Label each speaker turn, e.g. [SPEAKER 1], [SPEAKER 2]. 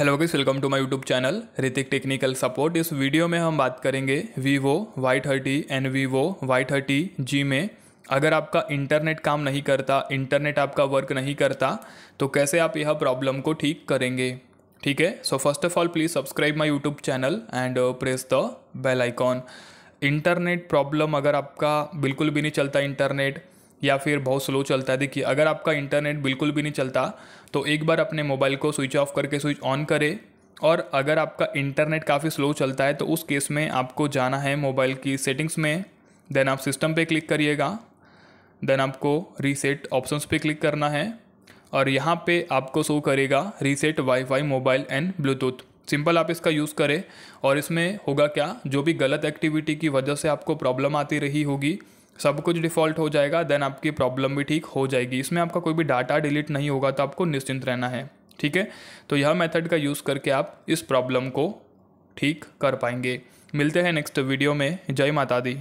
[SPEAKER 1] hello guys welcome to my YouTube channel Hrithik technical support इस video में हम बात करेंगे Vivo Y thirty N Vivo Y thirty G में अगर आपका इंटरनेट काम नहीं करता इंटरनेट आपका वर्क नहीं करता तो कैसे आप यह प्रॉब्लम को ठीक करेंगे ठीक है so first of all please subscribe my YouTube channel and press the bell icon internet problem अगर आपका बिल्कुल भी नहीं चलता इंटरनेट या फिर बहुत स्लो चलता है देखिए अगर आपका इंटरनेट बिल्कुल भी नहीं चलता तो एक बार अपने मोबाइल को स्विच ऑफ करके स्विच ऑन करें और अगर आपका इंटरनेट काफ़ी स्लो चलता है तो उस केस में आपको जाना है मोबाइल की सेटिंग्स में देन आप सिस्टम पे क्लिक करिएगा देन आपको रीसेट ऑप्शंस पे क्लिक करना है और यहाँ पे आपको शो करेगा reset wifi mobile and Bluetooth simple आप इसका यूज़ करें और इसमें होगा क्या जो भी गलत एक्टिविटी की वजह से आपको प्रॉब्लम आती रही होगी सब कुछ डिफ़ॉल्ट हो जाएगा देन आपकी प्रॉब्लम भी ठीक हो जाएगी इसमें आपका कोई भी डाटा डिलीट नहीं होगा तो आपको निश्चिंत रहना है ठीक है तो यह मेथड का यूज़ करके आप इस प्रॉब्लम को ठीक कर पाएंगे मिलते हैं नेक्स्ट वीडियो में जय माता दी